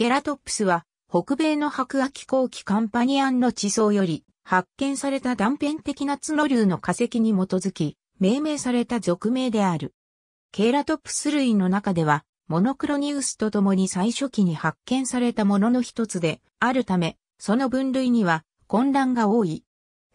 ケラトプスは、北米の白亜紀後期カンパニアンの地層より、発見された断片的な角竜の化石に基づき、命名された属名である。ケラトプス類の中では、モノクロニウスと共に最初期に発見されたものの一つであるため、その分類には混乱が多い。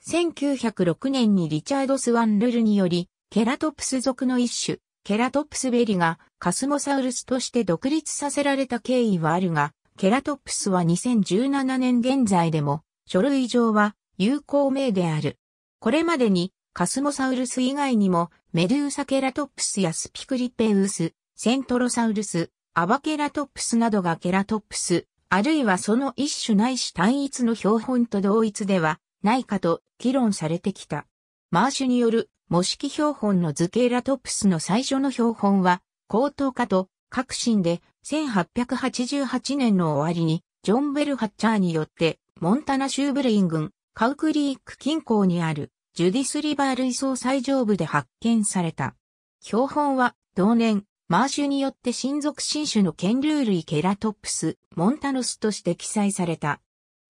1906年にリチャード・スワンルルにより、ケラトプス属の一種、ケラトプスベリがカスモサウルスとして独立させられた経緯はあるが、ケラトプスは2017年現在でも書類上は有効名である。これまでにカスモサウルス以外にもメドゥーサケラトプスやスピクリペウス、セントロサウルス、アバケラトプスなどがケラトプス、あるいはその一種ないし単一の標本と同一ではないかと議論されてきた。マーシュによる模式標本の図形ラトプスの最初の標本は、高等化と革新で1888年の終わりに、ジョン・ベルハッチャーによって、モンタナ州ブレイン郡カウクリーク近郊にあるジュディスリバー類層最上部で発見された。標本は同年、マーシュによって親族新種の剣竜類ケラトプス、モンタノスとして記載された。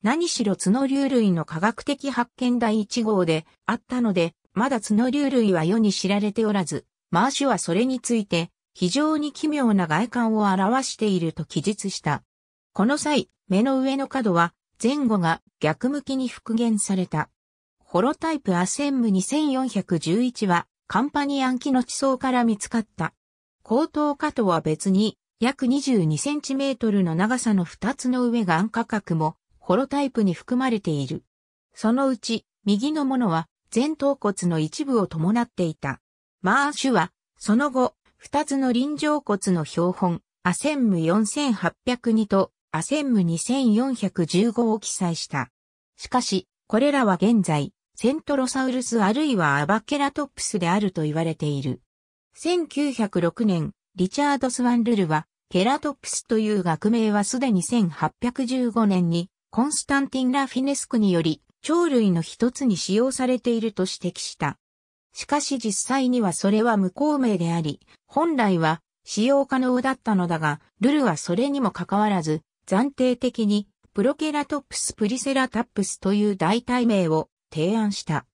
何しろ角竜類の科学的発見第1号であったので、まだ角竜類は世に知られておらず、マーシュはそれについて、非常に奇妙な外観を表していると記述した。この際、目の上の角は、前後が逆向きに復元された。ホロタイプアセンム2411は、カンパニアン機の地層から見つかった。高等下とは別に、約2 2トルの長さの2つの上が暗価格も、ホロタイプに含まれている。そのうち、右のものは、前頭骨の一部を伴っていた。マーシュは、その後、二つの臨場骨の標本、アセンム4802とアセンム2415を記載した。しかし、これらは現在、セントロサウルスあるいはアバケラトップスであると言われている。1906年、リチャード・スワンルルは、ケラトップスという学名はすでに1815年に、コンスタンティン・ラフィネスクにより、鳥類の一つに使用されていると指摘した。しかし実際にはそれは無効名であり、本来は使用可能だったのだが、ルルはそれにもかかわらず、暫定的にプロケラトップスプリセラタップスという代替名を提案した。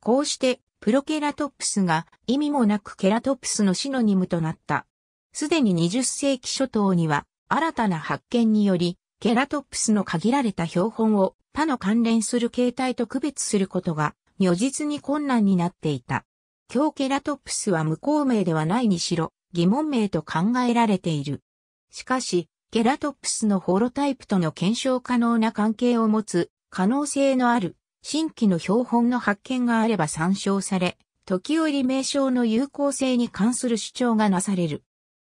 こうしてプロケラトップスが意味もなくケラトプスのシノニムとなった。すでに20世紀初頭には新たな発見によりケラトップスの限られた標本を他の関連する形態と区別することが如実に困難になっていた。今日ケラトップスは無効名ではないにしろ疑問名と考えられている。しかし、ケラトップスのホロタイプとの検証可能な関係を持つ可能性のある新規の標本の発見があれば参照され、時折名称の有効性に関する主張がなされる。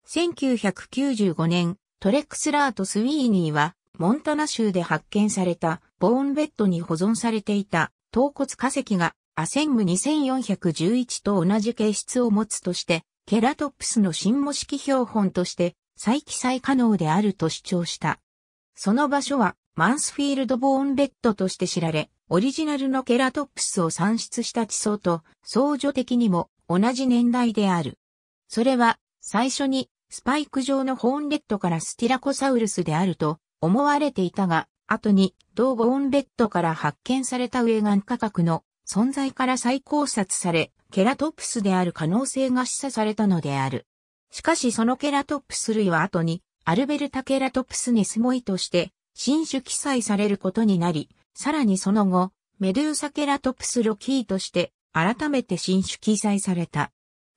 1995年、トレックスラーとスウィーニーは、モンタナ州で発見された、ボーンベッドに保存されていた、頭骨化石が、アセンム2411と同じ形質を持つとして、ケラトプスの新模式標本として、再記載可能であると主張した。その場所は、マンスフィールド・ボーンベッドとして知られ、オリジナルのケラトプスを産出した地層と、相除的にも同じ年代である。それは、最初にスパイク状のホーンレットからスティラコサウルスであると思われていたが、後に同ホーンレットから発見されたウエガン価格の存在から再考察され、ケラトプスである可能性が示唆されたのである。しかしそのケラトプス類は後にアルベルタケラトプスネスモイとして新種記載されることになり、さらにその後、メドゥーサケラトプスロキーとして改めて新種記載された。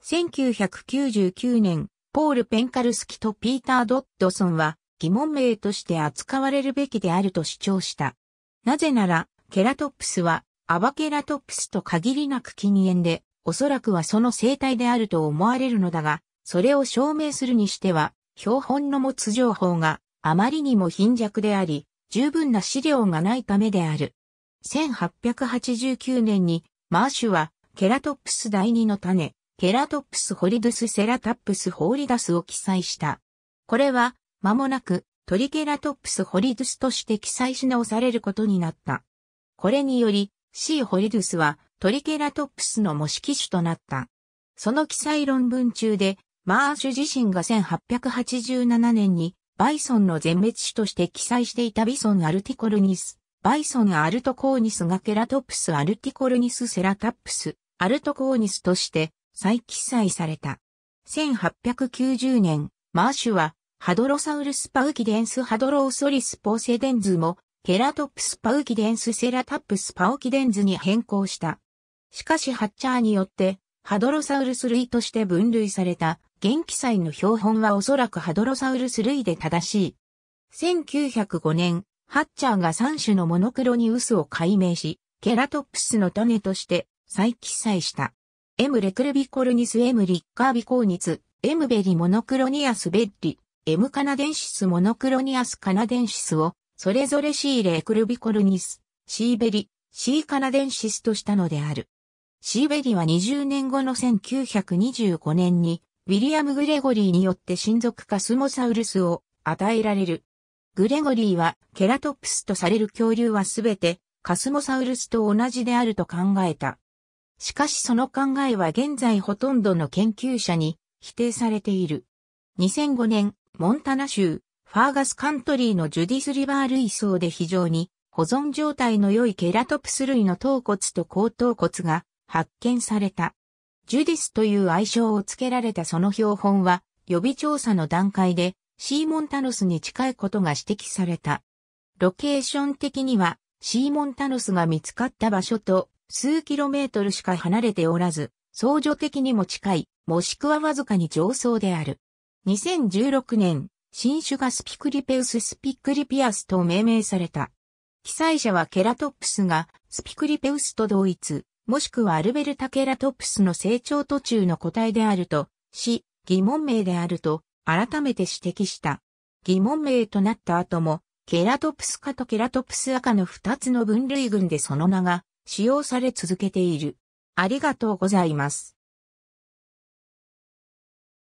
1999年、ポール・ペンカルスキとピーター・ドッドソンは疑問名として扱われるべきであると主張した。なぜなら、ケラトップスはアバケラトップスと限りなく禁煙で、おそらくはその生態であると思われるのだが、それを証明するにしては、標本の持つ情報があまりにも貧弱であり、十分な資料がないためである。1889年にマーシュはケラトップス第二の種、ケラトプスホリドゥスセラタップスホーリダスを記載した。これは、間もなく、トリケラトプスホリドゥスとして記載し直されることになった。これにより、C ホリドゥスはトリケラトプスの模式種となった。その記載論文中で、マーシュ自身が1887年にバイソンの全滅種として記載していたビソンアルティコルニス、バイソンアルトコーニスがケラトプスアルティコルニスセラタップス、アルトコーニスとして再記載された。1890年、マーシュは、ハドロサウルスパウキデンスハドロウソリスポーセデンズも、ケラトプスパウキデンスセラタップスパウキデンズに変更した。しかしハッチャーによって、ハドロサウルス類として分類された、現記載の標本はおそらくハドロサウルス類で正しい。1905年、ハッチャーが3種のモノクロニウスを解明し、ケラトプスの種として再記載した。エムレクルビコルニスエムリッカービコーニツ、ムベリモノクロニアスベッリ、エムカナデンシスモノクロニアスカナデンシスを、それぞれシーレクルビコルニス、シーベリ、シーカナデンシスとしたのである。シーベリは20年後の1925年に、ウィリアム・グレゴリーによって親族カスモサウルスを与えられる。グレゴリーは、ケラトプスとされる恐竜はすべて、カスモサウルスと同じであると考えた。しかしその考えは現在ほとんどの研究者に否定されている。2005年、モンタナ州、ファーガスカントリーのジュディスリバー類層で非常に保存状態の良いケラトプス類の頭骨と後頭骨が発見された。ジュディスという愛称を付けられたその標本は予備調査の段階でシーモンタノスに近いことが指摘された。ロケーション的にはシーモンタノスが見つかった場所と数キロメートルしか離れておらず、相乗的にも近い、もしくはわずかに上層である。2016年、新種がスピクリペウス・スピクリピアスと命名された。記載者はケラトプスがスピクリペウスと同一、もしくはアルベルタ・ケラトプスの成長途中の個体であると、し、疑問名であると、改めて指摘した。疑問名となった後も、ケラトプス科とケラトプス赤の二つの分類群でその名が使用され続けている。ありがとうございます。